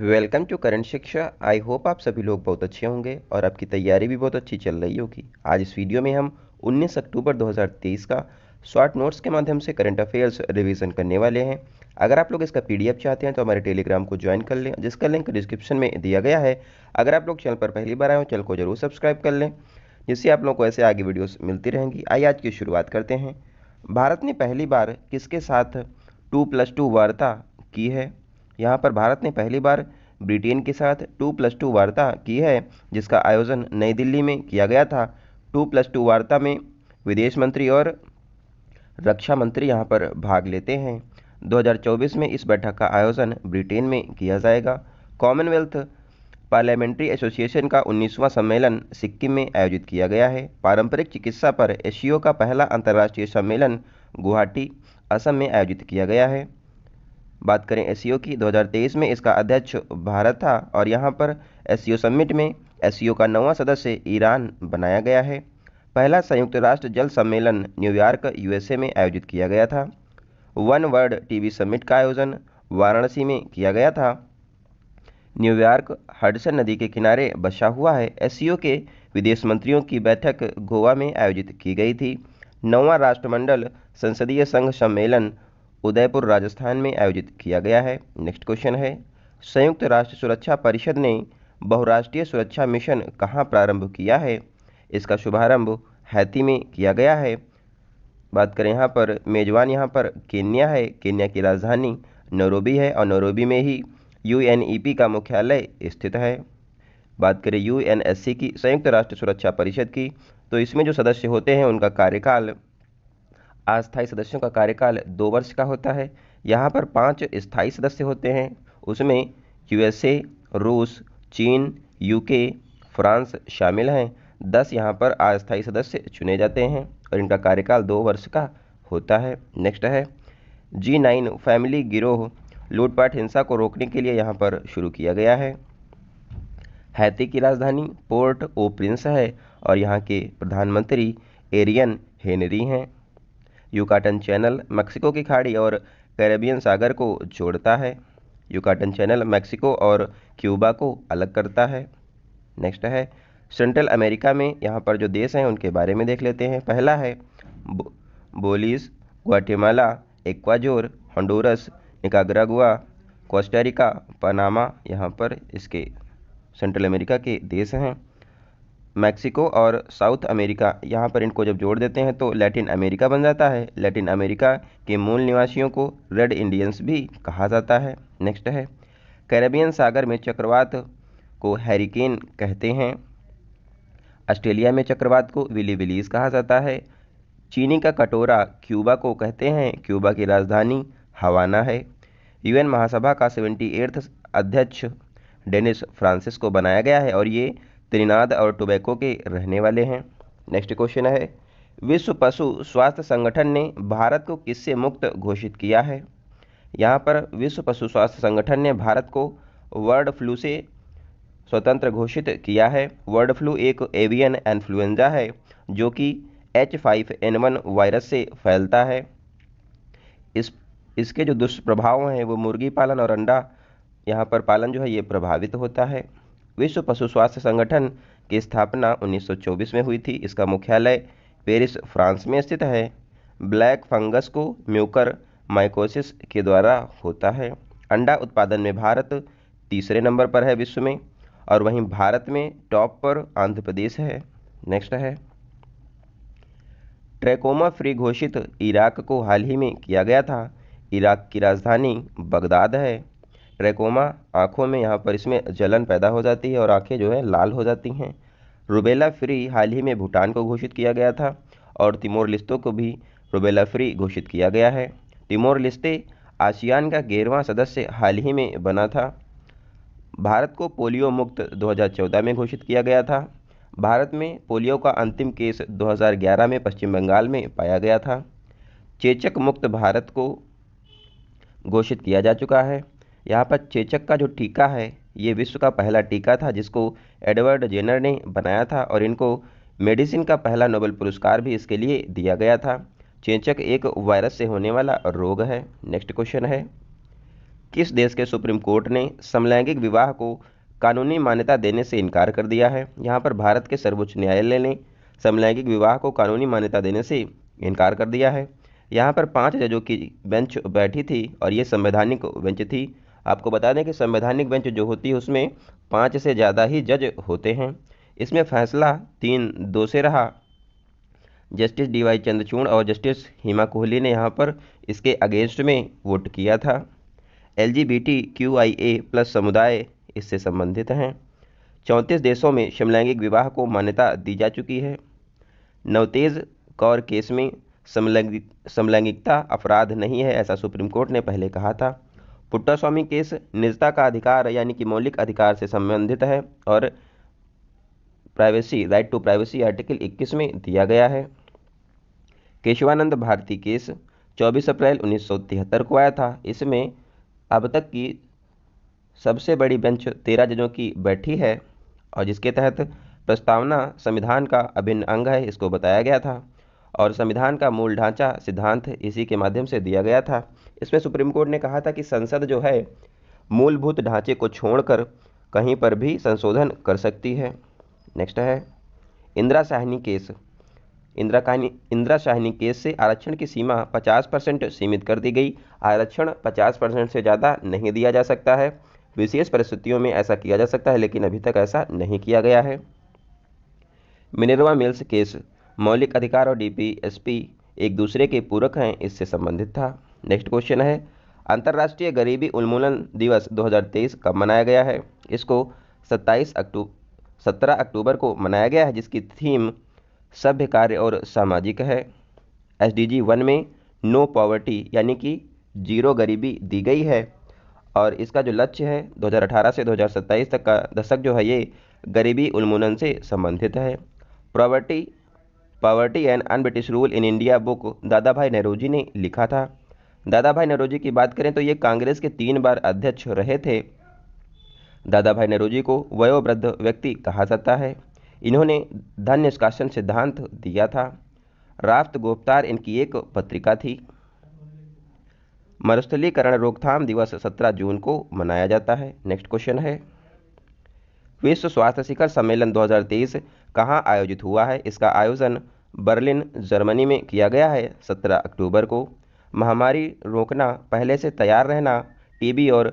welcome to current शिक्षा I hope आप सभी लोग बहुत अच्छे होंगे और आपकी तैयारी भी बहुत अच्छी चल रही होगी आज इस वीडियो में हम 19 अक्टूबर 2023 का शॉर्ट नोट्स के माध्यम से करंट अफेयर्स रिवीजन करने वाले हैं अगर आप लोग इसका पीडीएफ चाहते हैं तो हमारे टेलीग्राम को ज्वाइन कर लें जिसका लिंक डिस्क्रिप्शन में दिया गया है अगर आप लोग चैनल पर पहली बार आए हो चैनल को जरूर सब्सक्राइब कर लें जिससे आप लोग को ऐसे आगे वीडियोस मिलती रहेंगी आइए आज की शुरुआत करते हैं भारत ने पहली बार किसके साथ टू प्लस टू वार्ता की है यहाँ पर भारत ने पहली बार ब्रिटेन के साथ टू प्लस टू वार्ता की है जिसका आयोजन नई दिल्ली में किया गया था टू प्लस टू वार्ता में विदेश मंत्री और रक्षा मंत्री यहाँ पर भाग लेते हैं 2024 में इस बैठक का आयोजन ब्रिटेन में किया जाएगा कॉमनवेल्थ पार्लियामेंट्री एसोसिएशन का 19वां सम्मेलन सिक्किम में आयोजित किया गया है पारंपरिक चिकित्सा पर एशियो का पहला अंतर्राष्ट्रीय सम्मेलन गुवाहाटी असम में आयोजित किया गया है बात करें एस e की 2023 में इसका अध्यक्ष भारत था और यहाँ पर एस समिट e में एस e का नवा सदस्य ईरान बनाया गया है पहला संयुक्त राष्ट्र जल सम्मेलन न्यूयॉर्क यूएसए में आयोजित किया गया था वन वर्ल्ड टीवी समिट का आयोजन वाराणसी में किया गया था न्यूयॉर्क हडसन नदी के किनारे बसा हुआ है एस के विदेश मंत्रियों की बैठक गोवा में आयोजित की गई थी नौवा राष्ट्रमंडल संसदीय संघ सम्मेलन उदयपुर राजस्थान में आयोजित किया गया है नेक्स्ट क्वेश्चन है संयुक्त राष्ट्र सुरक्षा परिषद ने बहुराष्ट्रीय सुरक्षा मिशन कहाँ प्रारंभ किया है इसका शुभारंभ हैती में किया गया है बात करें यहाँ पर मेजबान यहाँ पर केन्या है केन्या की राजधानी नोरोबी है और नोरोबी में ही यू e का मुख्यालय स्थित है बात करें यू की संयुक्त राष्ट्र सुरक्षा परिषद की तो इसमें जो सदस्य होते हैं उनका कार्यकाल अस्थायी सदस्यों का कार्यकाल दो वर्ष का होता है यहाँ पर पाँच स्थायी सदस्य होते हैं उसमें यूएसए रूस चीन यूके फ्रांस शामिल हैं दस यहाँ पर अस्थायी सदस्य चुने जाते हैं और इनका कार्यकाल दो वर्ष का होता है नेक्स्ट है जी नाइन फैमिली गिरोह लूटपाट हिंसा को रोकने के लिए यहाँ पर शुरू किया गया है हैती की राजधानी पोर्ट ओ प्रिंस है और यहाँ के प्रधानमंत्री एरियन हेनरी हैं यूकाटन चैनल मैक्सिको की खाड़ी और कैरेबियन सागर को जोड़ता है यूकाटन चैनल मैक्सिको और क्यूबा को अलग करता है नेक्स्ट है सेंट्रल अमेरिका में यहाँ पर जो देश हैं उनके बारे में देख लेते हैं पहला है बो, बोलीस ग्वाटेमाला एक्वाजोर हंडोरस निकाग्रागुआ कोस्टारिका पनामा यहाँ पर इसके सेंट्रल अमेरिका के देश हैं मैक्सिको और साउथ अमेरिका यहाँ पर इनको जब जोड़ देते हैं तो लैटिन अमेरिका बन जाता है लैटिन अमेरिका के मूल निवासियों को रेड इंडियंस भी कहा जाता है नेक्स्ट है कैरेबियन सागर में चक्रवात को हैरिकेन कहते हैं ऑस्ट्रेलिया में चक्रवात को विली विलीज कहा जाता है चीनी का कटोरा क्यूबा को कहते हैं क्यूबा की राजधानी हवाना है यूएन महासभा का सेवेंटी अध्यक्ष डेनिस फ्रांसिस को बनाया गया है और ये त्रिनाद और टोबैको के रहने वाले हैं नेक्स्ट क्वेश्चन है विश्व पशु स्वास्थ्य संगठन ने भारत को किससे मुक्त घोषित किया है यहाँ पर विश्व पशु स्वास्थ्य संगठन ने भारत को वर्ड फ्लू से स्वतंत्र घोषित किया है वर्ड फ्लू एक एवियन इन्फ्लुएंजा है जो कि H five N one virus से फैलता है इस इसके जो दुष्प्रभाव हैं वो मुर्गी पालन और अंडा यहाँ पर पालन जो है ये प्रभावित होता है विश्व पशु स्वास्थ्य संगठन की स्थापना 1924 में हुई थी इसका मुख्यालय पेरिस फ्रांस में स्थित है ब्लैक फंगस को म्यूकर माइकोसिस के द्वारा होता है अंडा उत्पादन में भारत तीसरे नंबर पर है विश्व में और वहीं भारत में टॉप पर आंध्र प्रदेश है नेक्स्ट है ट्रैकोमा फ्री घोषित इराक को हाल ही में किया गया था इराक की राजधानी बगदाद है ट्रैकोमा आँखों में यहाँ पर इसमें जलन पैदा हो जाती है और आँखें जो है लाल हो जाती हैं रुबेला फ्री हाल ही में भूटान को घोषित किया गया था और तिमोर लिस्तों को भी रुबेला फ्री घोषित किया गया है तिमोर लिस्ते आसियान का गेरवा सदस्य हाल ही में बना था भारत को पोलियो मुक्त 2014 में घोषित किया गया था भारत में पोलियो का अंतिम केस 2011 में पश्चिम बंगाल में पाया गया था चेचक मुक्त भारत को घोषित किया जा चुका है यहाँ पर चेचक का जो टीका है ये विश्व का पहला टीका था जिसको एडवर्ड जेनर ने बनाया था और इनको मेडिसिन का पहला नोबेल पुरस्कार भी इसके लिए दिया गया था चेचक एक वायरस से होने वाला रोग है नेक्स्ट क्वेश्चन है किस देश के सुप्रीम कोर्ट ने समलैंगिक विवाह को कानूनी मान्यता देने से इनकार कर दिया है यहाँ पर भारत के सर्वोच्च न्यायालय ने समलैंगिक विवाह को कानूनी मान्यता देने से इनकार कर दिया है यहाँ पर पाँच जजों की बेंच बैठी थी और ये संवैधानिक बेंच थी आपको बता दें कि संवैधानिक बेंच जो होती है उसमें पाँच से ज़्यादा ही जज होते हैं इसमें फैसला तीन दो से रहा जस्टिस डी वाई चंद्रचूड़ और जस्टिस हिमा कोहली ने यहाँ पर इसके अगेंस्ट में वोट किया था L G B T Q I A plus समुदाय इससे संबंधित हैं चौंतीस देशों में समलैंगिक विवाह को मान्यता दी जा चुकी है नवतेज कौर केस में समलैंगिकता अपराध नहीं है ऐसा सुप्रीम कोर्ट ने पहले कहा था पुट्टास्वामी केस निजता का अधिकार यानी कि मौलिक अधिकार से संबंधित है और privacy right to privacy article 21 में दिया गया है केशवानंद भारती केस 24 अप्रैल उन्नीस को आया था इसमें अब तक की सबसे बड़ी बेंच तेरह जजों की बैठी है और जिसके तहत प्रस्तावना संविधान का अभिन्न अंग है इसको बताया गया था और संविधान का मूल ढांचा सिद्धांत इसी के माध्यम से दिया गया था इसमें सुप्रीम कोर्ट ने कहा था कि संसद जो है मूलभूत ढांचे को छोड़कर कहीं पर भी संशोधन कर सकती है नेक्स्ट है इंदिरा साहनी केस इंदिरा कहानी इंदिरा साहनी केस से आरक्षण की सीमा 50 परसेंट सीमित कर दी गई आरक्षण 50 परसेंट से ज़्यादा नहीं दिया जा सकता है विशेष परिस्थितियों में ऐसा किया जा सकता है लेकिन अभी तक ऐसा नहीं किया गया है मिनरवा मिल्स केस मौलिक अधिकार और डीपीएसपी एक दूसरे के पूरक हैं इससे संबंधित था नेक्स्ट क्वेश्चन है अंतर्राष्ट्रीय गरीबी उन्मूलन दिवस 2023 कब मनाया गया है इसको 27 अक्टूबर 17 अक्टूबर को मनाया गया है जिसकी थीम सभ्य कार्य और सामाजिक है एस डी जी वन में नो पॉवर्टी यानी कि जीरो गरीबी दी गई है और इसका जो लक्ष्य है 2018 से 2027 तक का दशक जो है ये गरीबी उन्मूलन से संबंधित है poverty poverty and unbritish rule in India book Dadabhai Nehru जी ने लिखा था दादा भाई नेहरू जी की बात करें तो ये कांग्रेस के तीन बार अध्यक्ष रहे थे दादा भाई नेहरू जी को वयोवृद्ध व्यक्ति कहा जाता है इन्होंने धन निष्कासन सिद्धांत दिया था राफ्त गोप्तार इनकी एक पत्रिका थी मरुस्थलीकरण रोकथाम दिवस 17 जून को मनाया जाता है नेक्स्ट क्वेश्चन है विश्व स्वास्थ्य शिखर सम्मेलन 2023 कहाँ आयोजित हुआ है इसका आयोजन बर्लिन जर्मनी में किया गया है 17 अक्टूबर को महामारी रोकना पहले से तैयार रहना टीबी और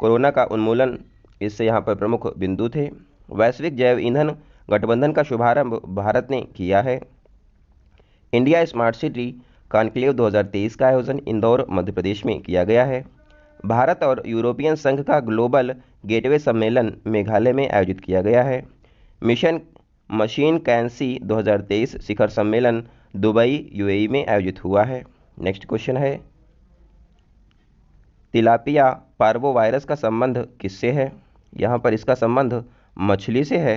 कोरोना का उन्मूलन इससे यहाँ पर प्रमुख बिंदु थे वैश्विक जैव ईंधन गठबंधन का शुभारंभ भारत ने किया है इंडिया स्मार्ट सिटी कॉन्क्लेव 2023 का आयोजन इंदौर मध्य प्रदेश में किया गया है भारत और यूरोपियन संघ का ग्लोबल गेटवे सम्मेलन मेघालय में आयोजित किया गया है मिशन मशीन कैंसी 2023 शिखर सम्मेलन दुबई यूएई में आयोजित हुआ है नेक्स्ट क्वेश्चन है तिलापिया पार्वो वायरस का संबंध किससे है यहाँ पर इसका संबंध मछली से है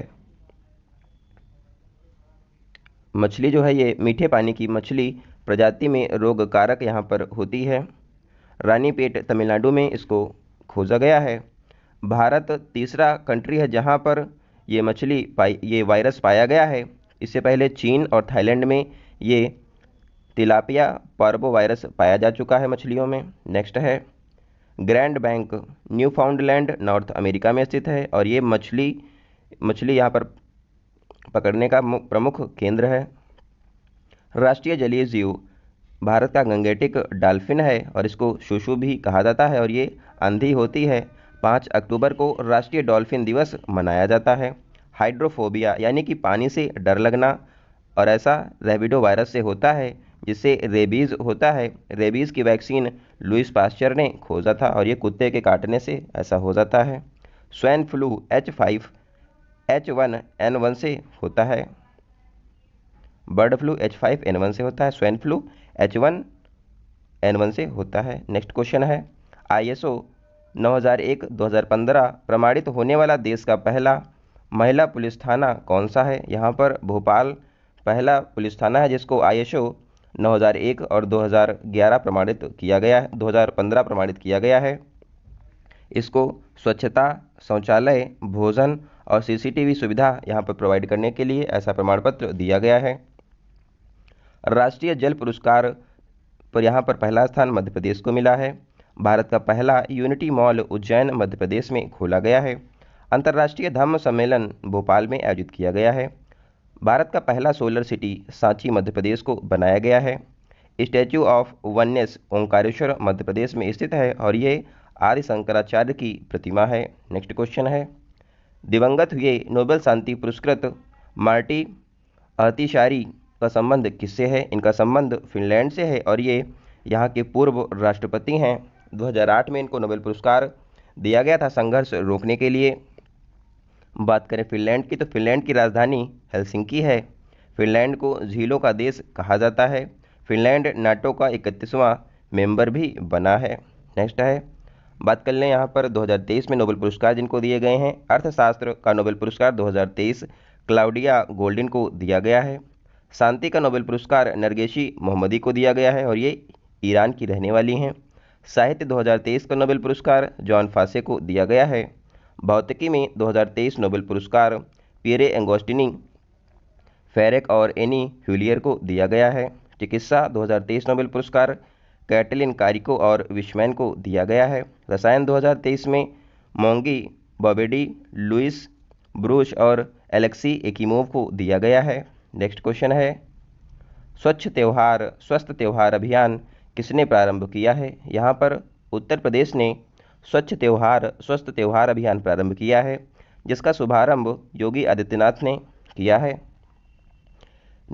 मछली जो है ये मीठे पानी की मछली प्रजाति में रोग कारक यहाँ पर होती है रानीपेट तमिलनाडु में इसको खोजा गया है भारत तीसरा कंट्री है जहाँ पर ये मछली पाई ये वायरस पाया गया है इससे पहले चीन और थाईलैंड में ये तिलापिया पर्बो वायरस पाया जा चुका है मछलियों में नेक्स्ट है Grand Bank Newfoundland North America में स्थित है और ये मछली मछली यहाँ पर पकड़ने का प्रमुख केंद्र है राष्ट्रीय जलीय जीव भारत का गंगेटिक डाल्फिन है और इसको शुशु भी कहा जाता है और ये अंधी होती है पाँच अक्टूबर को राष्ट्रीय डॉल्फिन दिवस मनाया जाता है हाइड्रोफोबिया यानी कि पानी से डर लगना और ऐसा रेबिडो वायरस से होता है जिससे रेबीज़ होता है रेबीज़ की वैक्सीन लुइस पास्चर ने खोजा था और ये कुत्ते के काटने से ऐसा हो जाता है swine flu H five H one N one से होता है bird flu H five N one से होता है swine flu H one N one से होता है नेक्स्ट क्वेश्चन है आई एस ओ 2001 2015 प्रमाणित होने वाला देश का पहला महिला पुलिस थाना कौन सा है यहाँ पर भोपाल पहला पुलिस थाना है जिसको आईएसओ 9001 और 2011 प्रमाणित किया गया है 2015 प्रमाणित किया गया है इसको स्वच्छता शौचालय भोजन और सीसीटीवी सुविधा यहाँ पर प्रोवाइड करने के लिए ऐसा प्रमाण पत्र दिया गया है राष्ट्रीय जल पुरस्कार पर यहाँ पर पहला स्थान मध्य प्रदेश को मिला है भारत का पहला यूनिटी मॉल उज्जैन मध्य प्रदेश में खोला गया है अंतर्राष्ट्रीय धम्म सम्मेलन भोपाल में आयोजित किया गया है भारत का पहला सोलर सिटी सांची मध्य प्रदेश को बनाया गया है statue of oneness Omkareshwar Madhya Pradesh में स्थित है और ये आदि शंकराचार्य की प्रतिमा है नेक्स्ट क्वेश्चन है दिवंगत हुए नोबेल शांति पुरस्कृत मार्टी अतिशारी का संबंध किससे है इनका संबंध फिनलैंड से है और ये यहाँ के पूर्व राष्ट्रपति हैं 2008 में इनको नोबेल पुरस्कार दिया गया था संघर्ष रोकने के लिए बात करें फिनलैंड की तो फिनलैंड की राजधानी हेलसिंकी है फिनलैंड को झीलों का देश कहा जाता है फिनलैंड नाटो का इकतीसवां मेंबर भी बना है नेक्स्ट है बात कर लें यहाँ पर 2023 में नोबेल पुरस्कार जिनको दिए गए हैं अर्थशास्त्र का नोबेल पुरस्कार 2023 क्लाउडिया गोल्डिन को दिया गया है शांति का नोबेल पुरस्कार नरगेशी मोहम्मदी को दिया गया है और ये ईरान की रहने वाली हैं साहित्य 2023 का नोबेल पुरस्कार जॉन फासे को दिया गया है भौतिकी में 2023 नोबेल पुरस्कार पियरे एंगोस्टिनी फेरेक और एनी ह्यूलियर को दिया गया है चिकित्सा 2023 नोबेल पुरस्कार कैटलिन कारिको और विशमैन को दिया गया है रसायन 2023 में मोंगी बॉबेडी लुइस ब्रूश और एलेक्सी एकीमोव को दिया गया है नेक्स्ट क्वेश्चन है स्वच्छ त्यौहार स्वस्थ त्यौहार अभियान किसने प्रारंभ किया है यहाँ पर उत्तर प्रदेश ने स्वच्छ त्यौहार स्वस्थ त्यौहार अभियान प्रारंभ किया है जिसका शुभारंभ योगी आदित्यनाथ ने किया है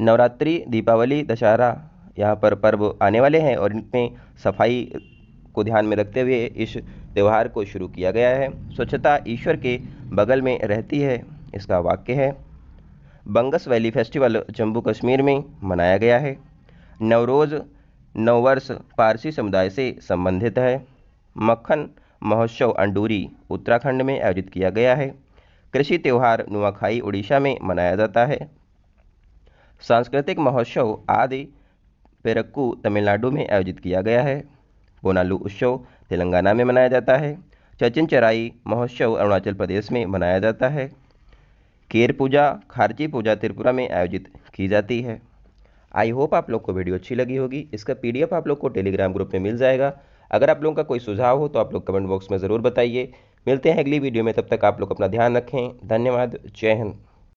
नवरात्रि दीपावली दशहरा यहाँ पर पर्व आने वाले हैं और इनमें सफाई को ध्यान में रखते हुए इस त्यौहार को शुरू किया गया है स्वच्छता ईश्वर के बगल में रहती है इसका वाक्य है बंगस वैली फेस्टिवल जम्मू कश्मीर में मनाया गया है नवरोज़ नववर्ष पारसी समुदाय से संबंधित है मक्खन महोत्सव अंडूरी उत्तराखंड में आयोजित किया गया है कृषि त्यौहार नुआखाई उड़ीसा में मनाया जाता है सांस्कृतिक महोत्सव आदि पेरक्कू तमिलनाडु में आयोजित किया गया है बोनालू उत्सव तेलंगाना में मनाया जाता है चचिन चराई महोत्सव अरुणाचल प्रदेश में मनाया जाता है केर पूजा खारची पूजा त्रिपुरा में आयोजित की जाती है आई होप आप लोग को वीडियो अच्छी लगी होगी इसका पीडीएफ आप लोग को टेलीग्राम ग्रुप में मिल जाएगा अगर आप लोगों का कोई सुझाव हो तो आप लोग कमेंट बॉक्स में ज़रूर बताइए मिलते हैं अगली वीडियो में तब तक आप लोग अपना ध्यान रखें धन्यवाद जय हिंद